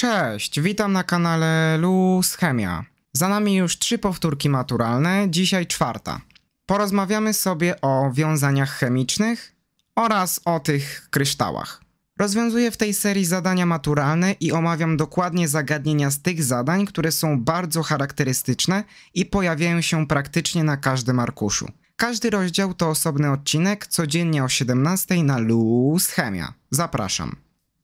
Cześć, witam na kanale Luz Chemia. Za nami już trzy powtórki maturalne, dzisiaj czwarta. Porozmawiamy sobie o wiązaniach chemicznych oraz o tych kryształach. Rozwiązuję w tej serii zadania maturalne i omawiam dokładnie zagadnienia z tych zadań, które są bardzo charakterystyczne i pojawiają się praktycznie na każdym arkuszu. Każdy rozdział to osobny odcinek, codziennie o 17 na Luz Chemia. Zapraszam.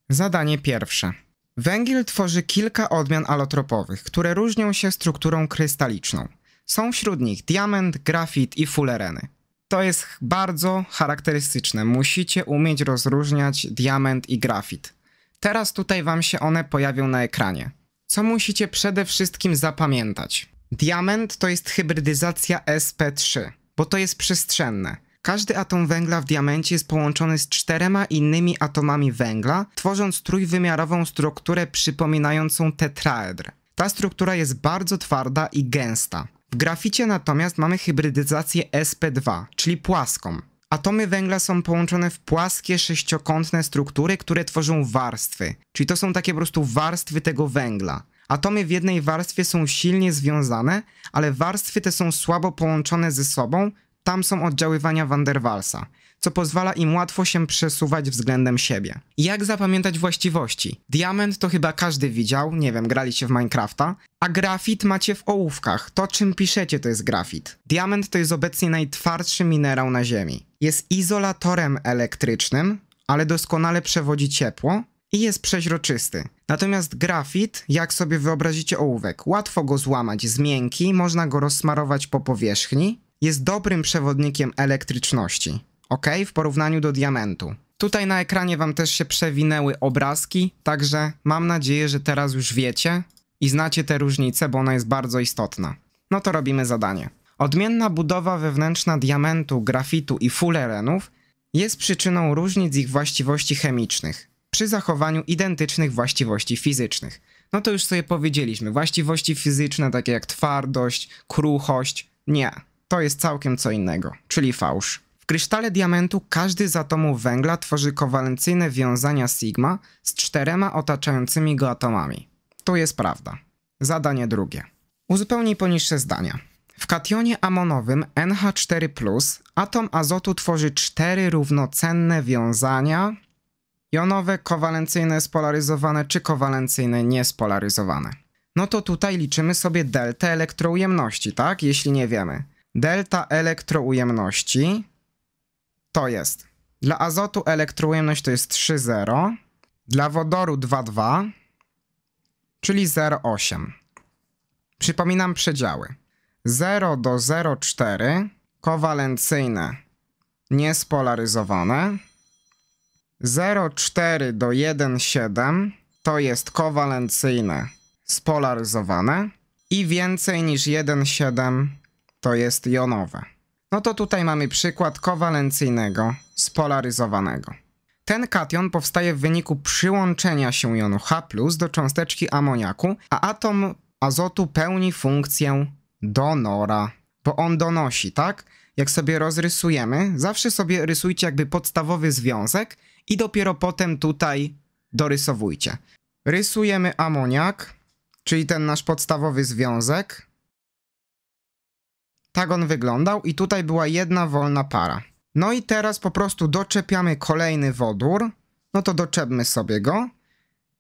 Zadanie pierwsze. Węgiel tworzy kilka odmian alotropowych, które różnią się strukturą krystaliczną. Są wśród nich diament, grafit i fulereny. To jest bardzo charakterystyczne. Musicie umieć rozróżniać diament i grafit. Teraz tutaj wam się one pojawią na ekranie. Co musicie przede wszystkim zapamiętać? Diament to jest hybrydyzacja SP3, bo to jest przestrzenne. Każdy atom węgla w diamencie jest połączony z czterema innymi atomami węgla, tworząc trójwymiarową strukturę przypominającą tetraedr. Ta struktura jest bardzo twarda i gęsta. W graficie natomiast mamy hybrydyzację sp2, czyli płaską. Atomy węgla są połączone w płaskie sześciokątne struktury, które tworzą warstwy, czyli to są takie po prostu warstwy tego węgla. Atomy w jednej warstwie są silnie związane, ale warstwy te są słabo połączone ze sobą, tam są oddziaływania van der Waalsa, co pozwala im łatwo się przesuwać względem siebie. Jak zapamiętać właściwości? Diament to chyba każdy widział, nie wiem, graliście w Minecrafta, a grafit macie w ołówkach. To czym piszecie to jest grafit. Diament to jest obecnie najtwardszy minerał na Ziemi. Jest izolatorem elektrycznym, ale doskonale przewodzi ciepło i jest przeźroczysty. Natomiast grafit, jak sobie wyobrazicie ołówek, łatwo go złamać, jest miękki, można go rozsmarować po powierzchni, jest dobrym przewodnikiem elektryczności, ok? W porównaniu do diamentu. Tutaj na ekranie wam też się przewinęły obrazki, także mam nadzieję, że teraz już wiecie i znacie tę różnicę, bo ona jest bardzo istotna. No to robimy zadanie. Odmienna budowa wewnętrzna diamentu, grafitu i fullerenów jest przyczyną różnic ich właściwości chemicznych przy zachowaniu identycznych właściwości fizycznych. No to już sobie powiedzieliśmy, właściwości fizyczne takie jak twardość, kruchość, nie, to jest całkiem co innego, czyli fałsz. W krysztale diamentu każdy z atomów węgla tworzy kowalencyjne wiązania sigma z czterema otaczającymi go atomami. To jest prawda. Zadanie drugie. Uzupełnij poniższe zdania. W kationie amonowym NH4+, atom azotu tworzy cztery równocenne wiązania jonowe, kowalencyjne, spolaryzowane czy kowalencyjne, niespolaryzowane. No to tutaj liczymy sobie deltę elektroujemności, tak? Jeśli nie wiemy delta elektroujemności to jest dla azotu elektroujemność to jest 3,0, dla wodoru 2,2, czyli 0,8. Przypominam przedziały. 0 do 0,4 kowalencyjne niespolaryzowane. 0,4 do 1,7 to jest kowalencyjne spolaryzowane i więcej niż 1,7 to jest jonowe. No to tutaj mamy przykład kowalencyjnego spolaryzowanego. Ten kation powstaje w wyniku przyłączenia się jonu H do cząsteczki amoniaku, a atom azotu pełni funkcję donora, bo on donosi, tak? Jak sobie rozrysujemy, zawsze sobie rysujcie jakby podstawowy związek i dopiero potem tutaj dorysowujcie. Rysujemy amoniak, czyli ten nasz podstawowy związek, tak on wyglądał i tutaj była jedna wolna para. No i teraz po prostu doczepiamy kolejny wodór. No to doczepmy sobie go.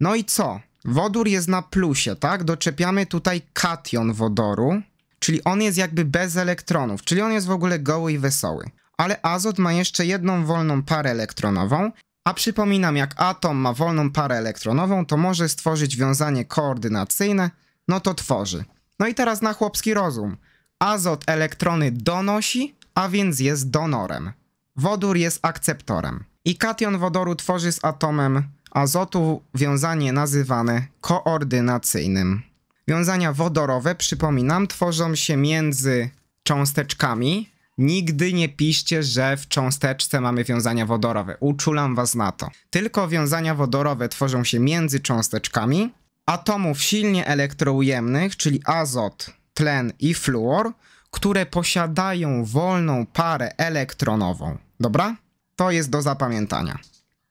No i co? Wodór jest na plusie, tak? Doczepiamy tutaj kation wodoru, czyli on jest jakby bez elektronów, czyli on jest w ogóle goły i wesoły. Ale azot ma jeszcze jedną wolną parę elektronową, a przypominam, jak atom ma wolną parę elektronową, to może stworzyć wiązanie koordynacyjne, no to tworzy. No i teraz na chłopski rozum. Azot elektrony donosi, a więc jest donorem. Wodór jest akceptorem. I kation wodoru tworzy z atomem azotu wiązanie nazywane koordynacyjnym. Wiązania wodorowe, przypominam, tworzą się między cząsteczkami. Nigdy nie piszcie, że w cząsteczce mamy wiązania wodorowe. Uczulam was na to. Tylko wiązania wodorowe tworzą się między cząsteczkami atomów silnie elektroujemnych, czyli azot tlen i fluor, które posiadają wolną parę elektronową. Dobra? To jest do zapamiętania.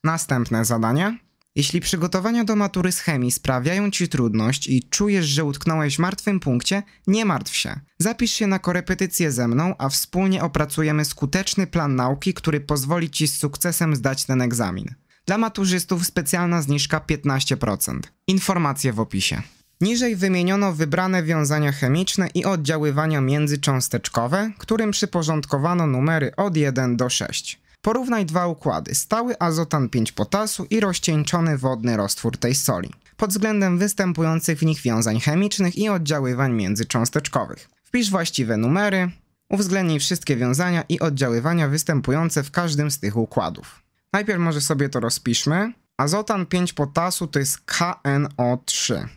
Następne zadanie. Jeśli przygotowania do matury z chemii sprawiają ci trudność i czujesz, że utknąłeś w martwym punkcie, nie martw się. Zapisz się na korepetycję ze mną, a wspólnie opracujemy skuteczny plan nauki, który pozwoli ci z sukcesem zdać ten egzamin. Dla maturzystów specjalna zniżka 15%. Informacje w opisie. Niżej wymieniono wybrane wiązania chemiczne i oddziaływania międzycząsteczkowe, którym przyporządkowano numery od 1 do 6. Porównaj dwa układy, stały azotan 5 potasu i rozcieńczony wodny roztwór tej soli, pod względem występujących w nich wiązań chemicznych i oddziaływań międzycząsteczkowych. Wpisz właściwe numery, uwzględnij wszystkie wiązania i oddziaływania występujące w każdym z tych układów. Najpierw może sobie to rozpiszmy. Azotan 5 potasu to jest KNO3.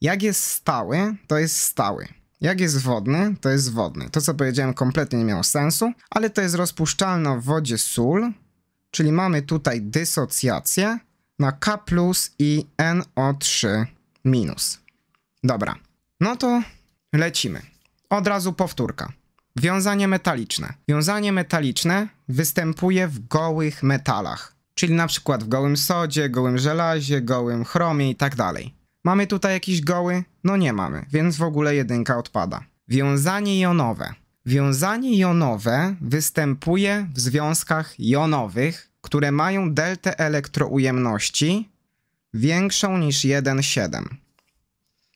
Jak jest stały, to jest stały. Jak jest wodny, to jest wodny. To, co powiedziałem, kompletnie nie miało sensu, ale to jest rozpuszczalne w wodzie sól, czyli mamy tutaj dysocjację na K plus i NO3 minus. Dobra, no to lecimy. Od razu powtórka. Wiązanie metaliczne. Wiązanie metaliczne występuje w gołych metalach, czyli na przykład w gołym sodzie, gołym żelazie, gołym chromie i tak dalej. Mamy tutaj jakiś goły? No nie mamy, więc w ogóle jedynka odpada. Wiązanie jonowe. Wiązanie jonowe występuje w związkach jonowych, które mają deltę elektroujemności większą niż 1,7.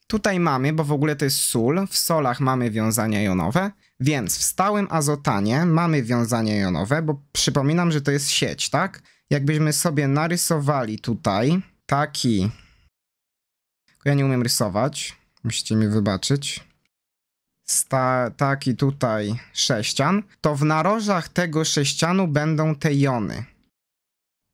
Tutaj mamy, bo w ogóle to jest sól, w solach mamy wiązania jonowe, więc w stałym azotanie mamy wiązania jonowe, bo przypominam, że to jest sieć, tak? Jakbyśmy sobie narysowali tutaj taki tylko ja nie umiem rysować. Musicie mi wybaczyć. Sta, taki tutaj sześcian. To w narożach tego sześcianu będą te jony.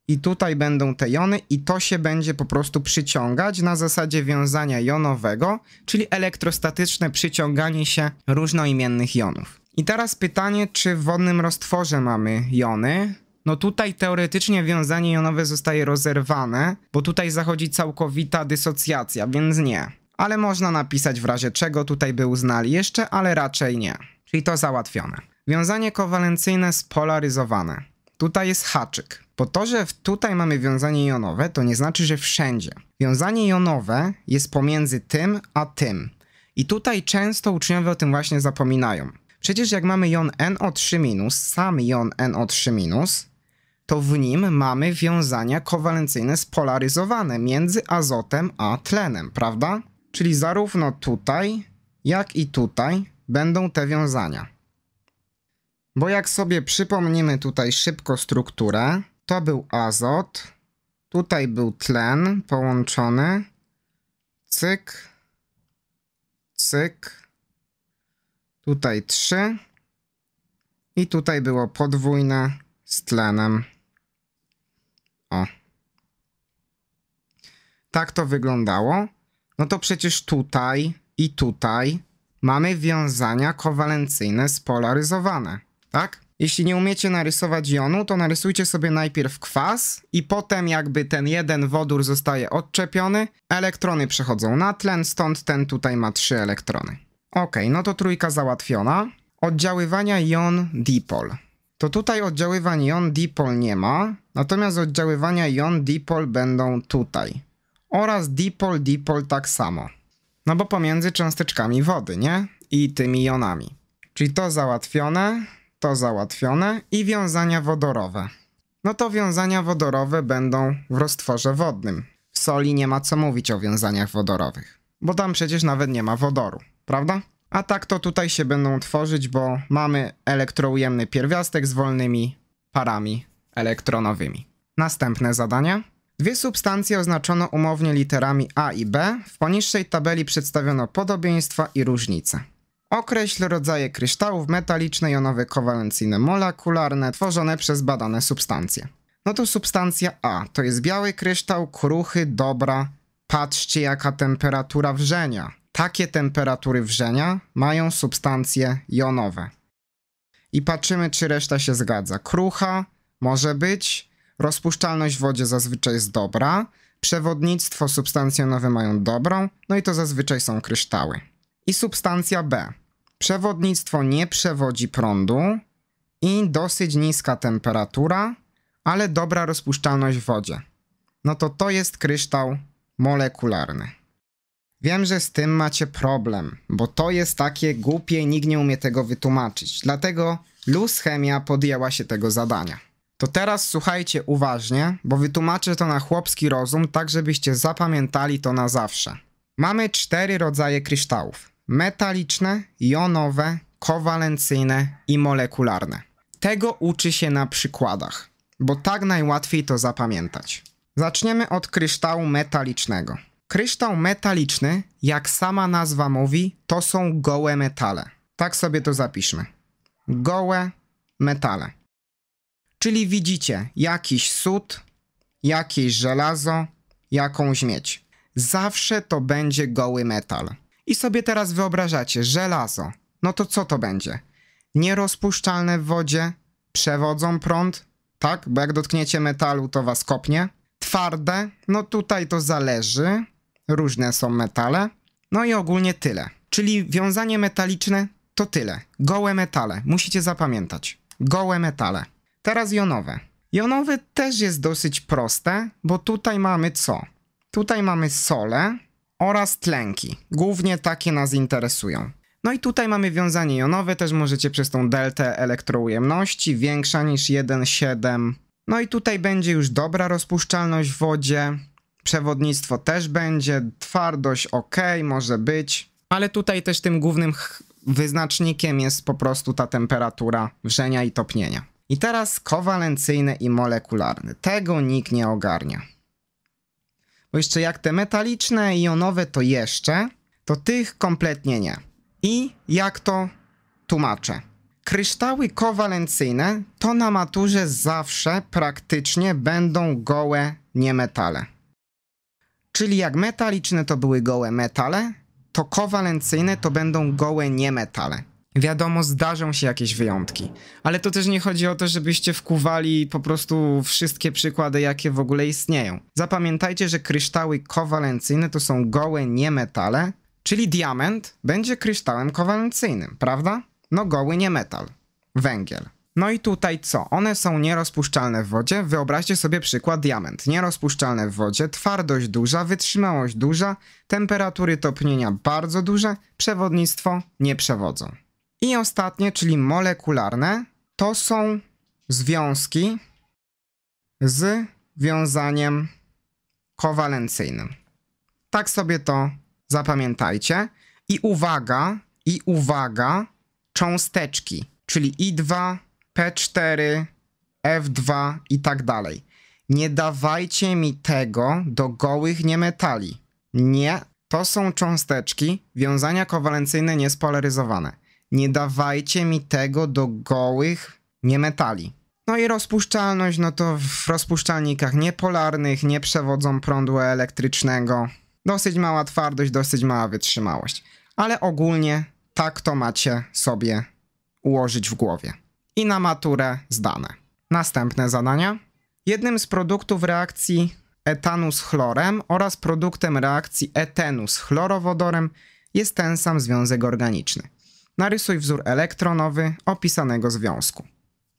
I tutaj będą te jony i to się będzie po prostu przyciągać na zasadzie wiązania jonowego, czyli elektrostatyczne przyciąganie się różnoimiennych jonów. I teraz pytanie, czy w wodnym roztworze mamy jony? No tutaj teoretycznie wiązanie jonowe zostaje rozerwane, bo tutaj zachodzi całkowita dysocjacja, więc nie. Ale można napisać w razie czego tutaj by uznali jeszcze, ale raczej nie. Czyli to załatwione. Wiązanie kowalencyjne spolaryzowane. Tutaj jest haczyk. Po to, że tutaj mamy wiązanie jonowe, to nie znaczy, że wszędzie. Wiązanie jonowe jest pomiędzy tym a tym. I tutaj często uczniowie o tym właśnie zapominają. Przecież jak mamy jon NO3-, sam jon NO3-, to w nim mamy wiązania kowalencyjne spolaryzowane między azotem a tlenem, prawda? Czyli zarówno tutaj, jak i tutaj będą te wiązania. Bo jak sobie przypomnimy tutaj szybko strukturę, to był azot, tutaj był tlen połączony, cyk, cyk, tutaj trzy i tutaj było podwójne z tlenem. O. Tak to wyglądało. No to przecież tutaj i tutaj mamy wiązania kowalencyjne spolaryzowane, tak? Jeśli nie umiecie narysować jonu, to narysujcie sobie najpierw kwas i potem jakby ten jeden wodór zostaje odczepiony, elektrony przechodzą na tlen, stąd ten tutaj ma trzy elektrony. Ok, no to trójka załatwiona. Oddziaływania jon dipol. To tutaj oddziaływań jon dipol nie ma, Natomiast oddziaływania jon dipol będą tutaj. Oraz dipol dipol tak samo. No bo pomiędzy cząsteczkami wody, nie? I tymi jonami. Czyli to załatwione, to załatwione i wiązania wodorowe. No to wiązania wodorowe będą w roztworze wodnym. W soli nie ma co mówić o wiązaniach wodorowych, bo tam przecież nawet nie ma wodoru, prawda? A tak to tutaj się będą tworzyć, bo mamy elektroujemny pierwiastek z wolnymi parami elektronowymi. Następne zadanie. Dwie substancje oznaczono umownie literami A i B. W poniższej tabeli przedstawiono podobieństwa i różnice. Określ rodzaje kryształów metaliczne, jonowe, kowalencyjne, molekularne tworzone przez badane substancje. No to substancja A to jest biały kryształ, kruchy, dobra. Patrzcie jaka temperatura wrzenia. Takie temperatury wrzenia mają substancje jonowe. I patrzymy czy reszta się zgadza. Krucha, może być. Rozpuszczalność w wodzie zazwyczaj jest dobra. Przewodnictwo substancje nowe mają dobrą, no i to zazwyczaj są kryształy. I substancja B. Przewodnictwo nie przewodzi prądu i dosyć niska temperatura, ale dobra rozpuszczalność w wodzie. No to to jest kryształ molekularny. Wiem, że z tym macie problem, bo to jest takie głupie, nikt nie umie tego wytłumaczyć. Dlatego Luz Chemia podjęła się tego zadania. To teraz słuchajcie uważnie, bo wytłumaczę to na chłopski rozum, tak żebyście zapamiętali to na zawsze. Mamy cztery rodzaje kryształów: metaliczne, jonowe, kowalencyjne i molekularne. Tego uczy się na przykładach, bo tak najłatwiej to zapamiętać. Zaczniemy od kryształu metalicznego. Kryształ metaliczny, jak sama nazwa mówi, to są gołe metale. Tak sobie to zapiszmy. Gołe metale. Czyli widzicie jakiś sód, jakieś żelazo, jakąś miedź. Zawsze to będzie goły metal. I sobie teraz wyobrażacie, żelazo. No to co to będzie? Nierozpuszczalne w wodzie, przewodzą prąd, tak? Bo jak dotkniecie metalu, to was kopnie. Twarde, no tutaj to zależy. Różne są metale. No i ogólnie tyle. Czyli wiązanie metaliczne to tyle. Gołe metale. Musicie zapamiętać. Gołe metale. Teraz jonowe. Jonowe też jest dosyć proste, bo tutaj mamy co? Tutaj mamy sole oraz tlenki. Głównie takie nas interesują. No i tutaj mamy wiązanie jonowe, też możecie przez tą deltę elektroujemności, większa niż 1,7. No i tutaj będzie już dobra rozpuszczalność w wodzie, przewodnictwo też będzie, twardość ok, może być, ale tutaj też tym głównym wyznacznikiem jest po prostu ta temperatura wrzenia i topnienia. I teraz kowalencyjny i molekularny. Tego nikt nie ogarnia. Bo jeszcze jak te metaliczne i jonowe to jeszcze, to tych kompletnie nie. I jak to tłumaczę? Kryształy kowalencyjne to na maturze zawsze praktycznie będą gołe niemetale. Czyli jak metaliczne to były gołe metale, to kowalencyjne to będą gołe niemetale. Wiadomo, zdarzą się jakieś wyjątki, ale to też nie chodzi o to, żebyście wkuwali po prostu wszystkie przykłady, jakie w ogóle istnieją. Zapamiętajcie, że kryształy kowalencyjne to są gołe niemetale, czyli diament będzie kryształem kowalencyjnym, prawda? No goły niemetal, węgiel. No i tutaj co? One są nierozpuszczalne w wodzie. Wyobraźcie sobie przykład diament. Nierozpuszczalne w wodzie, twardość duża, wytrzymałość duża, temperatury topnienia bardzo duże, przewodnictwo nie przewodzą. I ostatnie, czyli molekularne, to są związki z wiązaniem kowalencyjnym. Tak sobie to zapamiętajcie. I uwaga, i uwaga, cząsteczki, czyli I2, P4, F2 i tak dalej. Nie dawajcie mi tego do gołych niemetali. Nie, to są cząsteczki, wiązania kowalencyjne niespolaryzowane nie dawajcie mi tego do gołych niemetali. No i rozpuszczalność, no to w rozpuszczalnikach niepolarnych nie przewodzą prądu elektrycznego. Dosyć mała twardość, dosyć mała wytrzymałość. Ale ogólnie tak to macie sobie ułożyć w głowie. I na maturę zdane. Następne zadania. Jednym z produktów reakcji etanu z chlorem oraz produktem reakcji etenu z chlorowodorem jest ten sam związek organiczny. Narysuj wzór elektronowy opisanego związku.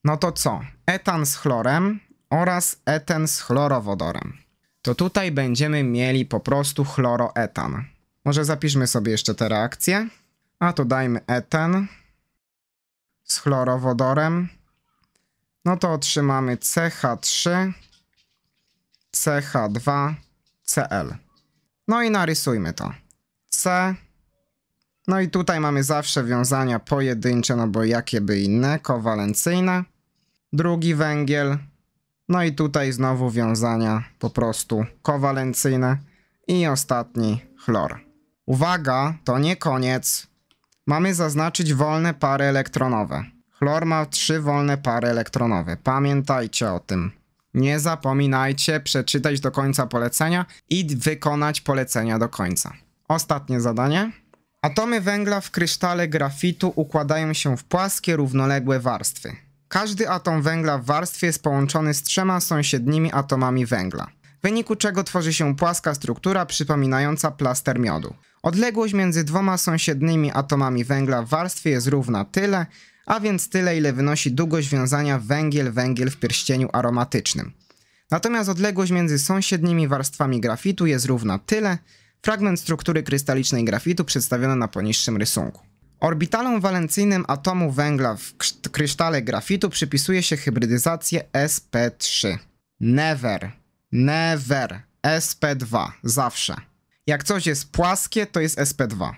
No to co? Etan z chlorem oraz eten z chlorowodorem. To tutaj będziemy mieli po prostu chloroetan. Może zapiszmy sobie jeszcze te reakcje. A to dajmy eten z chlorowodorem. No to otrzymamy CH3, CH2, Cl. No i narysujmy to. C, no i tutaj mamy zawsze wiązania pojedyncze, no bo jakie by inne, kowalencyjne. Drugi węgiel. No i tutaj znowu wiązania po prostu kowalencyjne. I ostatni chlor. Uwaga, to nie koniec. Mamy zaznaczyć wolne pary elektronowe. Chlor ma trzy wolne pary elektronowe. Pamiętajcie o tym. Nie zapominajcie przeczytać do końca polecenia i wykonać polecenia do końca. Ostatnie zadanie. Atomy węgla w krysztale grafitu układają się w płaskie, równoległe warstwy. Każdy atom węgla w warstwie jest połączony z trzema sąsiednimi atomami węgla, w wyniku czego tworzy się płaska struktura przypominająca plaster miodu. Odległość między dwoma sąsiednimi atomami węgla w warstwie jest równa tyle, a więc tyle ile wynosi długość wiązania węgiel-węgiel w pierścieniu aromatycznym. Natomiast odległość między sąsiednimi warstwami grafitu jest równa tyle, Fragment struktury krystalicznej grafitu przedstawiony na poniższym rysunku. Orbitalom walencyjnym atomu węgla w krysztale grafitu przypisuje się hybrydyzację sp3. Never. Never. sp2. Zawsze. Jak coś jest płaskie, to jest sp2.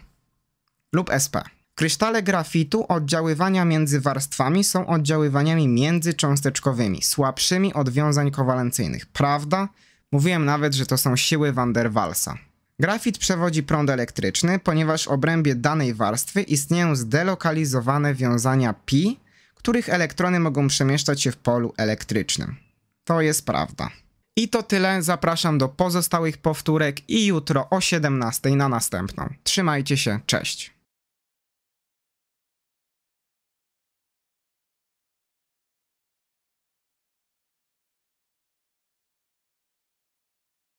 Lub sp. Krysztale grafitu oddziaływania między warstwami są oddziaływaniami międzycząsteczkowymi, słabszymi od wiązań kowalencyjnych. Prawda? Mówiłem nawet, że to są siły van der Waalsa. Grafit przewodzi prąd elektryczny, ponieważ w obrębie danej warstwy istnieją zdelokalizowane wiązania pi, których elektrony mogą przemieszczać się w polu elektrycznym. To jest prawda. I to tyle, zapraszam do pozostałych powtórek i jutro o 17 na następną. Trzymajcie się, cześć!